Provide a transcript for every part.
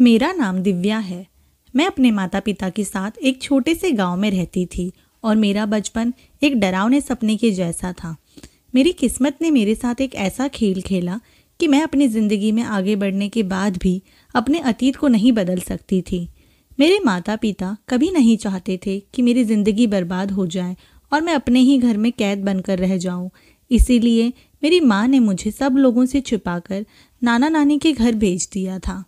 मेरा नाम दिव्या है मैं अपने माता पिता के साथ एक छोटे से गांव में रहती थी और मेरा बचपन एक डरावने सपने के जैसा था मेरी किस्मत ने मेरे साथ एक ऐसा खेल खेला कि मैं अपनी ज़िंदगी में आगे बढ़ने के बाद भी अपने अतीत को नहीं बदल सकती थी मेरे माता पिता कभी नहीं चाहते थे कि मेरी ज़िंदगी बर्बाद हो जाए और मैं अपने ही घर में कैद बनकर रह जाऊं। इसीलिए मेरी माँ ने मुझे सब लोगों से छिपाकर नाना नानी के घर भेज दिया था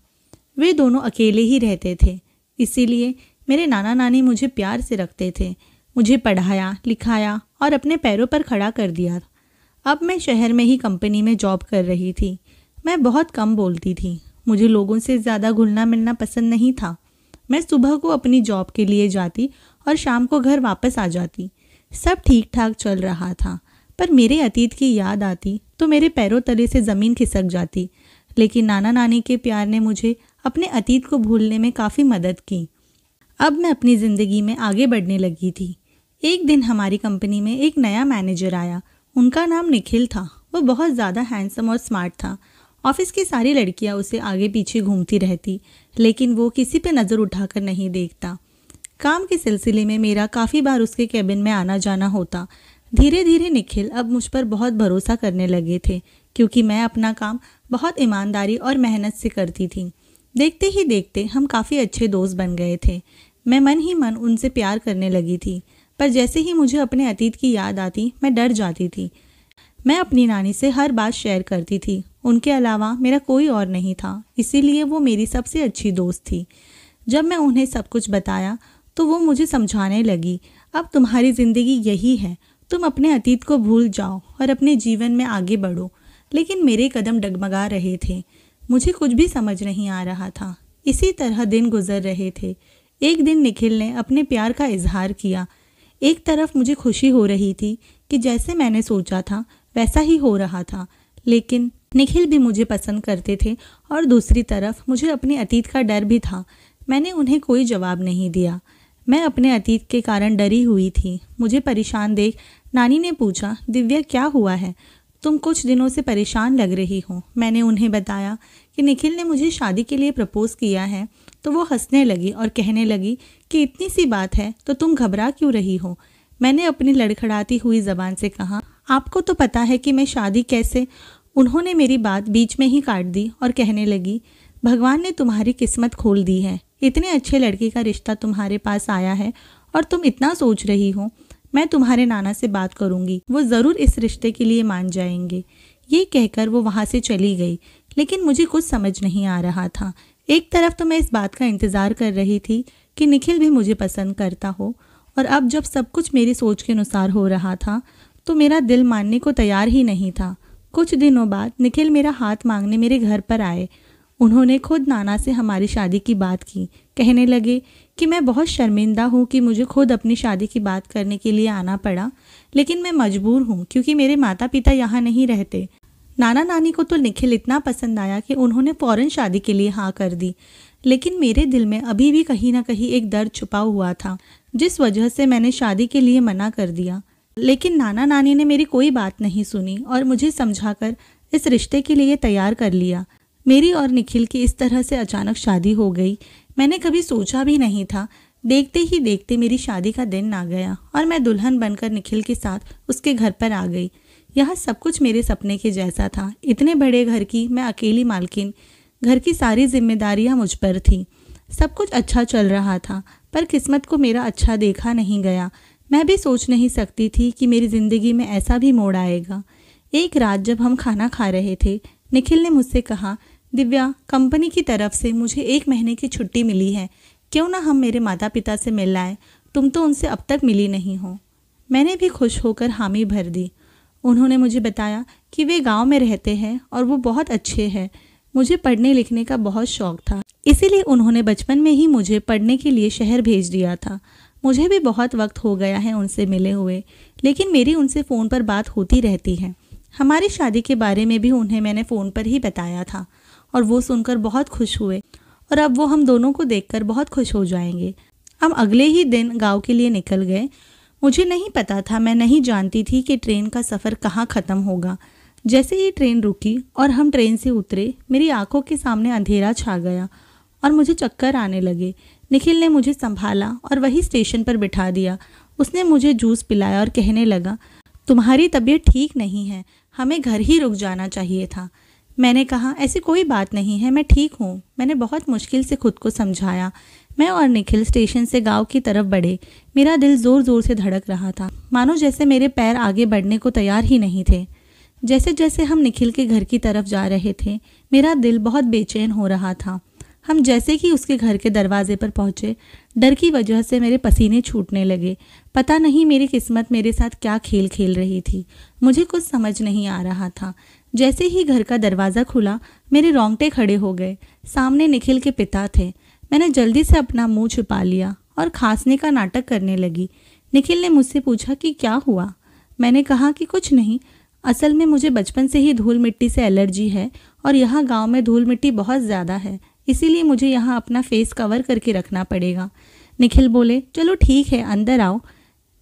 वे दोनों अकेले ही रहते थे इसीलिए मेरे नाना नानी मुझे प्यार से रखते थे मुझे पढ़ाया लिखाया और अपने पैरों पर खड़ा कर दिया अब मैं शहर में ही कंपनी में जॉब कर रही थी मैं बहुत कम बोलती थी मुझे लोगों से ज़्यादा घुलना मिलना पसंद नहीं था मैं सुबह को अपनी जॉब के लिए जाती और शाम को घर वापस आ जाती सब ठीक ठाक चल रहा था पर मेरे अतीत की याद आती तो मेरे पैरों तले से ज़मीन खिसक जाती लेकिन नाना नानी के प्यार ने मुझे अपने अतीत को भूलने में काफ़ी मदद की अब मैं अपनी ज़िंदगी में आगे बढ़ने लगी थी एक दिन हमारी कंपनी में एक नया मैनेजर आया उनका नाम निखिल था वो बहुत ज़्यादा हैंडसम और स्मार्ट था ऑफिस की सारी लड़कियाँ उसे आगे पीछे घूमती रहती लेकिन वो किसी पे नज़र उठाकर नहीं देखता काम के सिलसिले में मेरा काफ़ी बार उसके कैबिन में आना जाना होता धीरे धीरे निखिल अब मुझ पर बहुत भरोसा करने लगे थे क्योंकि मैं अपना काम बहुत ईमानदारी और मेहनत से करती थी देखते ही देखते हम काफ़ी अच्छे दोस्त बन गए थे मैं मन ही मन उनसे प्यार करने लगी थी पर जैसे ही मुझे अपने अतीत की याद आती मैं डर जाती थी मैं अपनी नानी से हर बात शेयर करती थी उनके अलावा मेरा कोई और नहीं था इसीलिए वो मेरी सबसे अच्छी दोस्त थी जब मैं उन्हें सब कुछ बताया तो वो मुझे समझाने लगी अब तुम्हारी ज़िंदगी यही है तुम अपने अतीत को भूल जाओ और अपने जीवन में आगे बढ़ो लेकिन मेरे कदम डगमगा रहे थे मुझे कुछ भी समझ नहीं आ रहा था इसी तरह दिन गुजर रहे थे एक दिन निखिल ने अपने प्यार का इजहार किया एक तरफ मुझे खुशी हो रही थी कि जैसे मैंने सोचा था वैसा ही हो रहा था लेकिन निखिल भी मुझे पसंद करते थे और दूसरी तरफ मुझे अपने अतीत का डर भी था मैंने उन्हें कोई जवाब नहीं दिया मैं अपने अतीत के कारण डरी हुई थी मुझे परेशान देख नानी ने पूछा दिव्या क्या हुआ है तुम कुछ दिनों से परेशान लग रही हो मैंने उन्हें बताया कि निखिल ने मुझे शादी के लिए प्रपोज़ किया है तो वो हंसने लगी और कहने लगी कि इतनी सी बात है तो तुम घबरा क्यों रही हो मैंने अपनी लड़खड़ाती हुई ज़बान से कहा आपको तो पता है कि मैं शादी कैसे उन्होंने मेरी बात बीच में ही काट दी और कहने लगी भगवान ने तुम्हारी किस्मत खोल दी है इतने अच्छे लड़के का रिश्ता तुम्हारे पास आया है और तुम इतना सोच रही हो मैं तुम्हारे नाना से बात करूंगी वो ज़रूर इस रिश्ते के लिए मान जाएंगे ये कहकर वो वहां से चली गई लेकिन मुझे कुछ समझ नहीं आ रहा था एक तरफ तो मैं इस बात का इंतज़ार कर रही थी कि निखिल भी मुझे पसंद करता हो और अब जब सब कुछ मेरी सोच के अनुसार हो रहा था तो मेरा दिल मानने को तैयार ही नहीं था कुछ दिनों बाद निखिल मेरा हाथ मांगने मेरे घर पर आए उन्होंने खुद नाना से हमारी शादी की बात की कहने लगे कि मैं बहुत शर्मिंदा हूँ कि मुझे खुद अपनी शादी की बात करने के लिए आना पड़ा लेकिन मैं मजबूर हूँ क्योंकि मेरे माता पिता यहाँ नहीं रहते नाना नानी को तो निखिल इतना पसंद आया कि उन्होंने फ़ौरन शादी के लिए हाँ कर दी लेकिन मेरे दिल में अभी भी कहीं ना कहीं एक दर्द छुपा हुआ था जिस वजह से मैंने शादी के लिए मना कर दिया लेकिन नाना नानी ने मेरी कोई बात नहीं सुनी और मुझे समझाकर इस रिश्ते के लिए तैयार कर लिया मेरी और निखिल की इस तरह से अचानक शादी हो गई मैंने कभी सोचा भी नहीं था देखते ही देखते मेरी शादी का दिन आ गया और मैं दुल्हन बनकर निखिल के साथ उसके घर पर आ गई यह सब कुछ मेरे सपने के जैसा था इतने बड़े घर की मैं अकेली मालकिन घर की सारी जिम्मेदारियां मुझ पर थी सब कुछ अच्छा चल रहा था पर किस्मत को मेरा अच्छा देखा नहीं गया मैं भी सोच नहीं सकती थी कि मेरी ज़िंदगी में ऐसा भी मोड़ आएगा एक रात जब हम खाना खा रहे थे निखिल ने मुझसे कहा दिव्या कंपनी की तरफ से मुझे एक महीने की छुट्टी मिली है क्यों ना हम मेरे माता पिता से मिल लाए तुम तो उनसे अब तक मिली नहीं हो मैंने भी खुश होकर हामी भर दी उन्होंने मुझे बताया कि वे गांव में रहते हैं और वो बहुत अच्छे हैं मुझे पढ़ने लिखने का बहुत शौक था इसीलिए उन्होंने बचपन में ही मुझे पढ़ने के लिए शहर भेज दिया था मुझे भी बहुत वक्त हो गया है उनसे मिले हुए लेकिन मेरी उनसे फ़ोन पर बात होती रहती है हमारी शादी के बारे में भी उन्हें मैंने फ़ोन पर ही बताया था और वो सुनकर बहुत खुश हुए और अब वो हम दोनों को देखकर बहुत खुश हो जाएंगे हम अगले ही दिन गांव के लिए निकल गए मुझे नहीं पता था मैं नहीं जानती थी कि ट्रेन का सफ़र कहाँ ख़त्म होगा जैसे ही ट्रेन रुकी और हम ट्रेन से उतरे मेरी आंखों के सामने अंधेरा छा गया और मुझे चक्कर आने लगे निखिल ने मुझे संभाला और वही स्टेशन पर बिठा दिया उसने मुझे जूस पिलाया और कहने लगा तुम्हारी तबीयत ठीक नहीं है हमें घर ही रुक जाना चाहिए था मैंने कहा ऐसी कोई बात नहीं है मैं ठीक हूँ मैंने बहुत मुश्किल से खुद को समझाया मैं और निखिल स्टेशन से गांव की तरफ बढ़े मेरा दिल ज़ोर ज़ोर से धड़क रहा था मानो जैसे मेरे पैर आगे बढ़ने को तैयार ही नहीं थे जैसे जैसे हम निखिल के घर की तरफ जा रहे थे मेरा दिल बहुत बेचैन हो रहा था हम जैसे कि उसके घर के दरवाजे पर पहुंचे डर की वजह से मेरे पसीने छूटने लगे पता नहीं मेरी किस्मत मेरे साथ क्या खेल खेल रही थी मुझे कुछ समझ नहीं आ रहा था जैसे ही घर का दरवाज़ा खुला मेरे रोंगटे खड़े हो गए सामने निखिल के पिता थे मैंने जल्दी से अपना मुंह छुपा लिया और खांसने का नाटक करने लगी निखिल ने मुझसे पूछा कि क्या हुआ मैंने कहा कि कुछ नहीं असल में मुझे बचपन से ही धूल मिट्टी से एलर्जी है और यहाँ गांव में धूल मिट्टी बहुत ज़्यादा है इसीलिए मुझे यहाँ अपना फेस कवर करके रखना पड़ेगा निखिल बोले चलो ठीक है अंदर आओ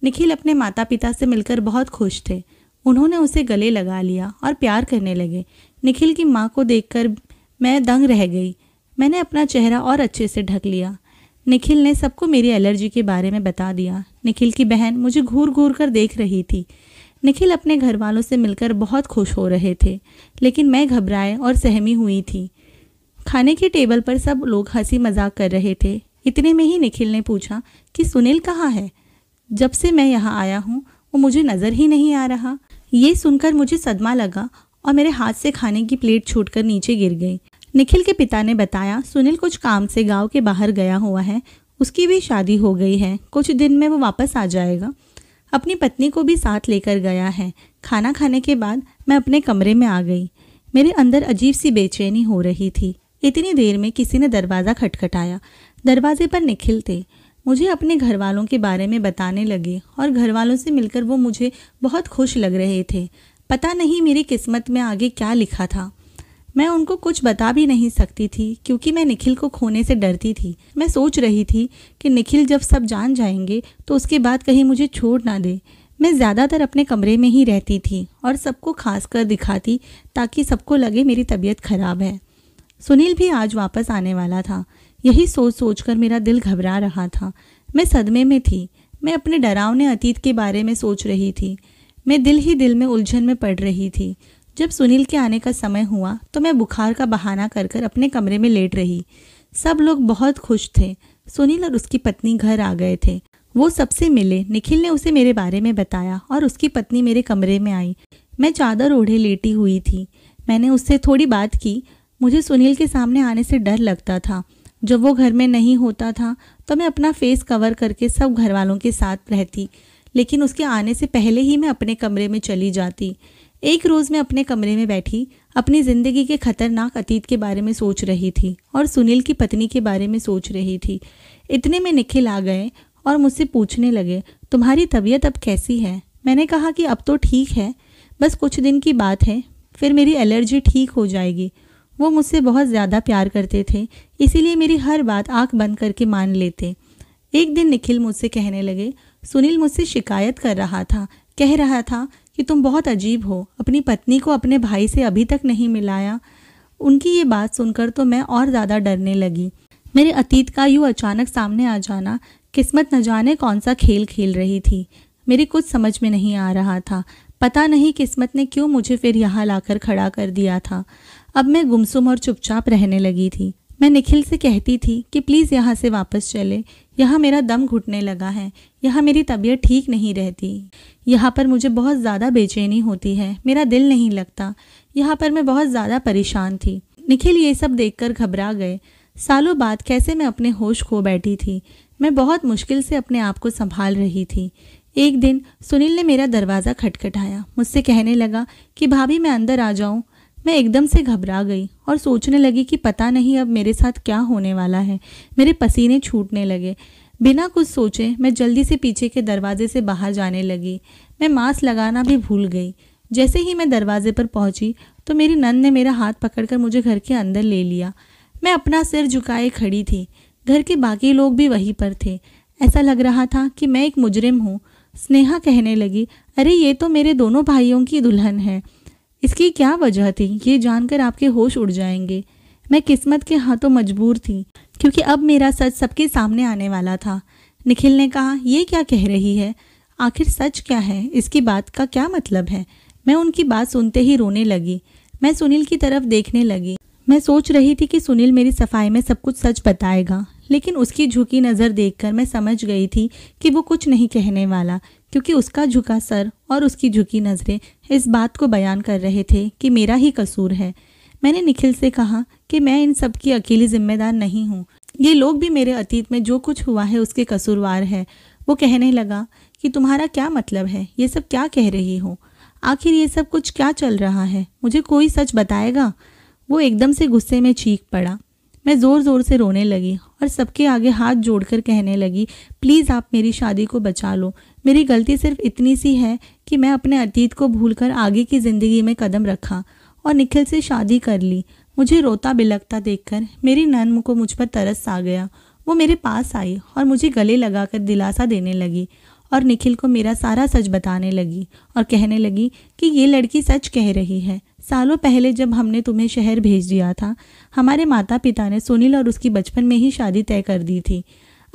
निखिल अपने माता पिता से मिलकर बहुत खुश थे उन्होंने उसे गले लगा लिया और प्यार करने लगे निखिल की माँ को देखकर मैं दंग रह गई मैंने अपना चेहरा और अच्छे से ढक लिया निखिल ने सबको मेरी एलर्जी के बारे में बता दिया निखिल की बहन मुझे घूर घूर कर देख रही थी निखिल अपने घर वालों से मिलकर बहुत खुश हो रहे थे लेकिन मैं घबराए और सहमी हुई थी खाने के टेबल पर सब लोग हंसी मजाक कर रहे थे इतने में ही निखिल ने पूछा कि सुनील कहाँ है जब से मैं यहाँ आया हूँ वो मुझे नज़र ही नहीं आ रहा ये सुनकर मुझे सदमा लगा और मेरे हाथ से खाने की प्लेट छूटकर नीचे गिर गई निखिल के पिता ने बताया सुनील कुछ काम से गांव के बाहर गया हुआ है उसकी भी शादी हो गई है कुछ दिन में वो वापस आ जाएगा अपनी पत्नी को भी साथ लेकर गया है खाना खाने के बाद मैं अपने कमरे में आ गई मेरे अंदर अजीब सी बेचैनी हो रही थी इतनी देर में किसी ने दरवाज़ा खटखटाया दरवाजे पर निखिल थे मुझे अपने घर वालों के बारे में बताने लगे और घर वालों से मिलकर वो मुझे बहुत खुश लग रहे थे पता नहीं मेरी किस्मत में आगे क्या लिखा था मैं उनको कुछ बता भी नहीं सकती थी क्योंकि मैं निखिल को खोने से डरती थी मैं सोच रही थी कि निखिल जब सब जान जाएंगे तो उसके बाद कहीं मुझे छोड़ ना दे मैं ज़्यादातर अपने कमरे में ही रहती थी और सबको खास कर दिखाती ताकि सबको लगे मेरी तबीयत खराब है सुनील भी आज वापस आने वाला था यही सोच सोचकर मेरा दिल घबरा रहा था मैं सदमे में थी मैं अपने डरावने अतीत के बारे में सोच रही थी मैं दिल ही दिल में उलझन में पड़ रही थी जब सुनील के आने का समय हुआ तो मैं बुखार का बहाना कर कर अपने कमरे में लेट रही सब लोग बहुत खुश थे सुनील और उसकी पत्नी घर आ गए थे वो सबसे मिले निखिल ने उसे मेरे बारे में बताया और उसकी पत्नी मेरे कमरे में आई मैं चादर ओढ़े लेटी हुई थी मैंने उससे थोड़ी बात की मुझे सुनील के सामने आने से डर लगता था जब वो घर में नहीं होता था तो मैं अपना फेस कवर करके सब घर वालों के साथ रहती लेकिन उसके आने से पहले ही मैं अपने कमरे में चली जाती एक रोज़ मैं अपने कमरे में बैठी अपनी ज़िंदगी के खतरनाक अतीत के बारे में सोच रही थी और सुनील की पत्नी के बारे में सोच रही थी इतने में निखिल आ गए और मुझसे पूछने लगे तुम्हारी तबीयत अब कैसी है मैंने कहा कि अब तो ठीक है बस कुछ दिन की बात है फिर मेरी एलर्जी ठीक हो जाएगी वो मुझसे बहुत ज़्यादा प्यार करते थे इसीलिए मेरी हर बात आंख बंद करके मान लेते एक दिन निखिल मुझसे कहने लगे सुनील मुझसे शिकायत कर रहा था कह रहा था कि तुम बहुत अजीब हो अपनी पत्नी को अपने भाई से अभी तक नहीं मिलाया उनकी ये बात सुनकर तो मैं और ज़्यादा डरने लगी मेरे अतीत का यूँ अचानक सामने आ जाना किस्मत न जाने कौन सा खेल खेल रही थी मेरे कुछ समझ में नहीं आ रहा था पता नहीं किस्मत ने क्यों मुझे फिर यहाँ लाकर खड़ा कर दिया था अब मैं गुमसुम और चुपचाप रहने लगी थी मैं निखिल से कहती थी कि प्लीज़ यहाँ से वापस चले यहाँ मेरा दम घुटने लगा है यहाँ मेरी तबीयत ठीक नहीं रहती यहाँ पर मुझे बहुत ज़्यादा बेचैनी होती है मेरा दिल नहीं लगता यहाँ पर मैं बहुत ज़्यादा परेशान थी निखिल ये सब देख घबरा गए सालों बाद कैसे मैं अपने होश खो बैठी थी मैं बहुत मुश्किल से अपने आप को संभाल रही थी एक दिन सुनील ने मेरा दरवाज़ा खटखटाया मुझसे कहने लगा कि भाभी मैं अंदर आ जाऊँ मैं एकदम से घबरा गई और सोचने लगी कि पता नहीं अब मेरे साथ क्या होने वाला है मेरे पसीने छूटने लगे बिना कुछ सोचे मैं जल्दी से पीछे के दरवाजे से बाहर जाने लगी मैं मास्क लगाना भी भूल गई जैसे ही मैं दरवाजे पर पहुंची तो मेरी नंद ने मेरा हाथ पकड़कर मुझे घर के अंदर ले लिया मैं अपना सिर झुकाए खड़ी थी घर के बाकी लोग भी वहीं पर थे ऐसा लग रहा था कि मैं एक मुजरिम हूँ स्नेहा कहने लगी अरे ये तो मेरे दोनों भाइयों की दुल्हन है इसकी क्या वजह थी ये जानकर आपके होश उड़ जाएंगे मैं किस्मत के हाथों मजबूर थी क्योंकि अब मेरा सच सबके सामने आने वाला था निखिल ने कहा यह क्या कह रही है आखिर सच क्या है इसकी बात का क्या मतलब है मैं उनकी बात सुनते ही रोने लगी मैं सुनील की तरफ देखने लगी मैं सोच रही थी कि सुनील मेरी सफाई में सब कुछ सच बताएगा लेकिन उसकी झुकी नज़र देखकर मैं समझ गई थी कि वो कुछ नहीं कहने वाला क्योंकि उसका झुका सर और उसकी झुकी नज़रें इस बात को बयान कर रहे थे कि मेरा ही कसूर है मैंने निखिल से कहा कि मैं इन सब की अकेली जिम्मेदार नहीं हूँ ये लोग भी मेरे अतीत में जो कुछ हुआ है उसके कसूरवार है वो कहने लगा कि तुम्हारा क्या मतलब है ये सब क्या कह रही हो आखिर ये सब कुछ क्या चल रहा है मुझे कोई सच बताएगा वो एकदम से गुस्से में चीख पड़ा मैं ज़ोर ज़ोर से रोने लगी और सबके आगे हाथ जोड़कर कहने लगी प्लीज़ आप मेरी शादी को बचा लो मेरी गलती सिर्फ इतनी सी है कि मैं अपने अतीत को भूलकर आगे की ज़िंदगी में कदम रखा और निखिल से शादी कर ली मुझे रोता बिलकता देखकर मेरी नन को मुझ पर तरस आ गया वो मेरे पास आई और मुझे गले लगाकर दिलासा देने लगी और निखिल को मेरा सारा सच बताने लगी और कहने लगी कि ये लड़की सच कह रही है सालों पहले जब हमने तुम्हें शहर भेज दिया था हमारे माता पिता ने सुनील और उसकी बचपन में ही शादी तय कर दी थी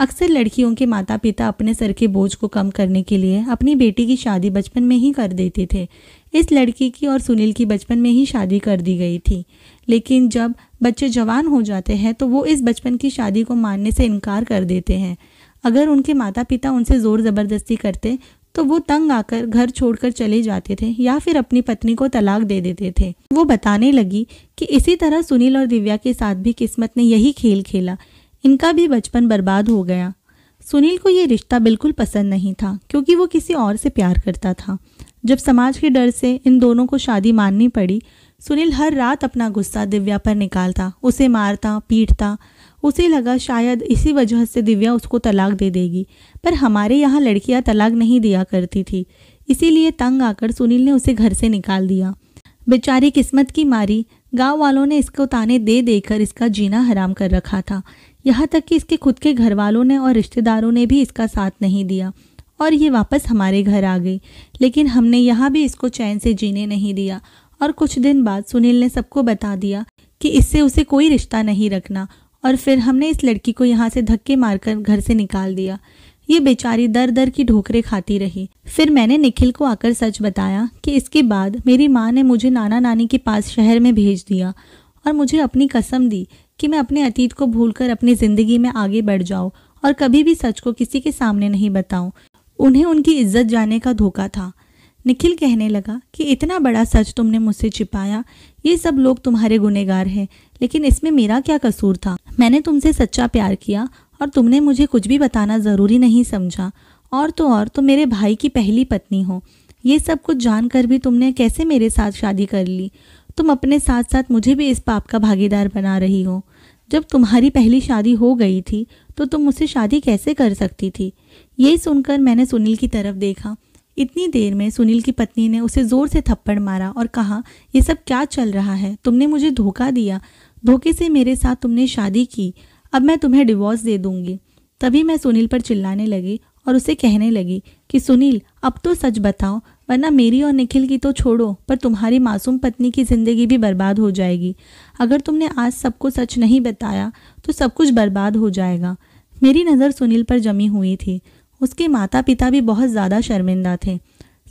अक्सर लड़कियों के माता पिता अपने सर के बोझ को कम करने के लिए अपनी बेटी की शादी बचपन में ही कर देते थे इस लड़की की और सुनील की बचपन में ही शादी कर दी गई थी लेकिन जब बच्चे जवान हो जाते हैं तो वो इस बचपन की शादी को मानने से इनकार कर देते हैं अगर उनके माता पिता उनसे ज़ोर ज़बरदस्ती करते तो वो तंग आकर घर छोड़कर चले जाते थे या फिर अपनी पत्नी को तलाक दे देते थे वो बताने लगी कि इसी तरह सुनील और दिव्या के साथ भी किस्मत ने यही खेल खेला इनका भी बचपन बर्बाद हो गया सुनील को ये रिश्ता बिल्कुल पसंद नहीं था क्योंकि वो किसी और से प्यार करता था जब समाज के डर से इन दोनों को शादी माननी पड़ी सुनील हर रात अपना गुस्सा दिव्या पर निकालता उसे मारता पीटता उसे लगा शायद इसी वजह से दिव्या उसको तलाक दे देगी पर हमारे यहाँ लड़कियाँ तलाक नहीं दिया करती थी इसीलिए तंग आकर सुनील ने उसे घर से निकाल दिया बेचारी किस्मत की मारी गांव वालों ने इसको ताने दे देकर इसका जीना हराम कर रखा था यहाँ तक कि इसके खुद के घर वालों ने और रिश्तेदारों ने भी इसका साथ नहीं दिया और ये वापस हमारे घर आ गई लेकिन हमने यहाँ भी इसको चैन से जीने नहीं दिया और कुछ दिन बाद सुनील ने सबको बता दिया कि इससे उसे कोई रिश्ता नहीं रखना और फिर हमने इस लड़की को यहाँ से धक्के मारकर घर से निकाल दिया ये बेचारी दर दर की ढोकरे खाती रही फिर मैंने निखिल को आकर सच बताया कि इसके बाद मेरी माँ ने मुझे नाना नानी के पास शहर में भेज दिया और मुझे अपनी कसम दी कि मैं अपने अतीत को भूलकर अपनी ज़िंदगी में आगे बढ़ जाऊँ और कभी भी सच को किसी के सामने नहीं बताऊँ उन्हें उनकी इज्जत जाने का धोखा था निखिल कहने लगा कि इतना बड़ा सच तुमने मुझसे छिपाया ये सब लोग तुम्हारे गुनेगार हैं लेकिन इसमें मेरा क्या कसूर था मैंने तुमसे सच्चा प्यार किया और तुमने मुझे कुछ भी बताना ज़रूरी नहीं समझा और तो और तो मेरे भाई की पहली पत्नी हो ये सब कुछ जानकर भी तुमने कैसे मेरे साथ शादी कर ली तुम अपने साथ साथ मुझे भी इस पाप का भागीदार बना रही हो जब तुम्हारी पहली शादी हो गई थी तो तुम मुझसे शादी कैसे कर सकती थी यही सुनकर मैंने सुनील की तरफ देखा इतनी देर में सुनील की पत्नी ने उसे ज़ोर से थप्पड़ मारा और कहा यह सब क्या चल रहा है तुमने मुझे धोखा दिया धोखे से मेरे साथ तुमने शादी की अब मैं तुम्हें डिवोर्स दे दूंगी तभी मैं सुनील पर चिल्लाने लगी और उसे कहने लगी कि सुनील अब तो सच बताओ वरना मेरी और निखिल की तो छोड़ो पर तुम्हारी मासूम पत्नी की ज़िंदगी भी बर्बाद हो जाएगी अगर तुमने आज सबको सच नहीं बताया तो सब कुछ बर्बाद हो जाएगा मेरी नज़र सुनील पर जमी हुई थी उसके माता पिता भी बहुत ज़्यादा शर्मिंदा थे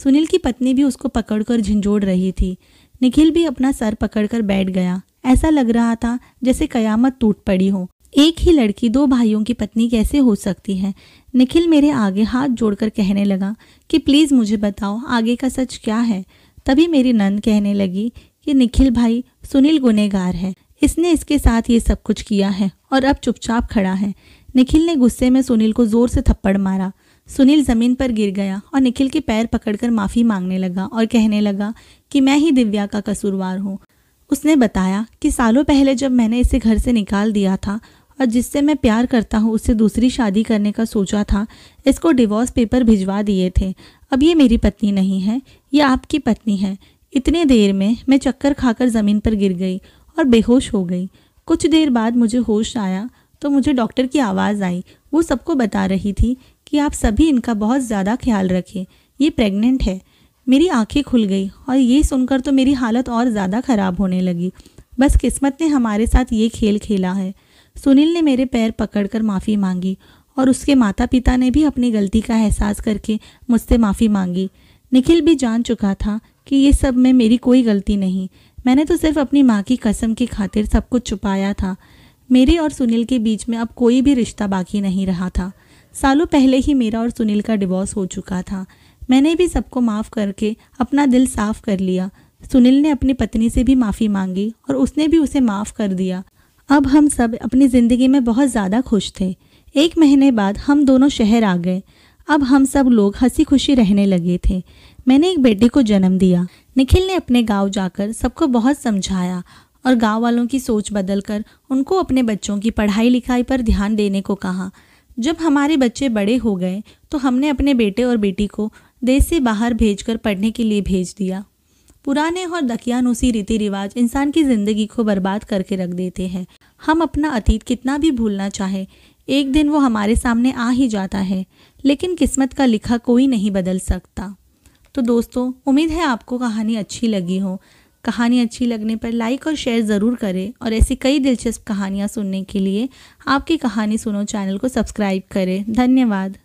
सुनील की पत्नी भी उसको पकड़कर झिंझोड़ रही थी निखिल भी अपना सर पकड़कर बैठ गया ऐसा लग रहा था जैसे कयामत टूट पड़ी हो एक ही लड़की दो भाइयों की पत्नी कैसे हो सकती है निखिल मेरे आगे हाथ जोड़कर कहने लगा कि प्लीज़ मुझे बताओ आगे का सच क्या है तभी मेरी नंद कहने लगी कि निखिल भाई सुनील गुनेगार है इसने इसके साथ ये सब कुछ किया है और अब चुपचाप खड़ा है निखिल ने गुस्से में सुनील को ज़ोर से थप्पड़ मारा सुनील ज़मीन पर गिर गया और निखिल के पैर पकड़कर माफ़ी मांगने लगा और कहने लगा कि मैं ही दिव्या का कसूरवार हूँ उसने बताया कि सालों पहले जब मैंने इसे घर से निकाल दिया था और जिससे मैं प्यार करता हूँ उससे दूसरी शादी करने का सोचा था इसको डिवोर्स पेपर भिजवा दिए थे अब ये मेरी पत्नी नहीं है ये आपकी पत्नी है इतने देर में मैं चक्कर खाकर ज़मीन पर गिर गई और बेहोश हो गई कुछ देर बाद मुझे होश आया तो मुझे डॉक्टर की आवाज़ आई वो सबको बता रही थी कि आप सभी इनका बहुत ज़्यादा ख्याल रखें ये प्रेग्नेंट है मेरी आंखें खुल गई और ये सुनकर तो मेरी हालत और ज़्यादा ख़राब होने लगी बस किस्मत ने हमारे साथ ये खेल खेला है सुनील ने मेरे पैर पकड़कर माफ़ी मांगी और उसके माता पिता ने भी अपनी गलती का एहसास करके मुझसे माफ़ी मांगी निखिल भी जान चुका था कि ये सब में मेरी कोई गलती नहीं मैंने तो सिर्फ अपनी माँ की कसम की खातिर सब कुछ छुपाया था मेरे और सुनील के बीच में अब कोई भी रिश्ता बाकी नहीं रहा था सालों पहले ही मेरा और सुनील का डिवोर्स हो चुका था मैंने भी सबको माफ़ करके अपना दिल साफ कर लिया सुनील ने अपनी पत्नी से भी माफ़ी मांगी और उसने भी उसे माफ़ कर दिया अब हम सब अपनी ज़िंदगी में बहुत ज़्यादा खुश थे एक महीने बाद हम दोनों शहर आ गए अब हम सब लोग हंसी खुशी रहने लगे थे मैंने एक बेटे को जन्म दिया निखिल ने अपने गांव जाकर सबको बहुत समझाया और गांव वालों की सोच बदलकर उनको अपने बच्चों की पढ़ाई लिखाई पर ध्यान देने को कहा जब हमारे बच्चे बड़े हो गए तो हमने अपने बेटे और बेटी को देश से बाहर भेजकर पढ़ने के लिए भेज दिया पुराने और दकियानुसी रीति रिवाज इंसान की ज़िंदगी को बर्बाद करके रख देते हैं हम अपना अतीत कितना भी भूलना चाहें एक दिन वो हमारे सामने आ ही जाता है लेकिन किस्मत का लिखा कोई नहीं बदल सकता तो दोस्तों उम्मीद है आपको कहानी अच्छी लगी हो कहानी अच्छी लगने पर लाइक और शेयर ज़रूर करें और ऐसी कई दिलचस्प कहानियाँ सुनने के लिए आपकी कहानी सुनो चैनल को सब्सक्राइब करें धन्यवाद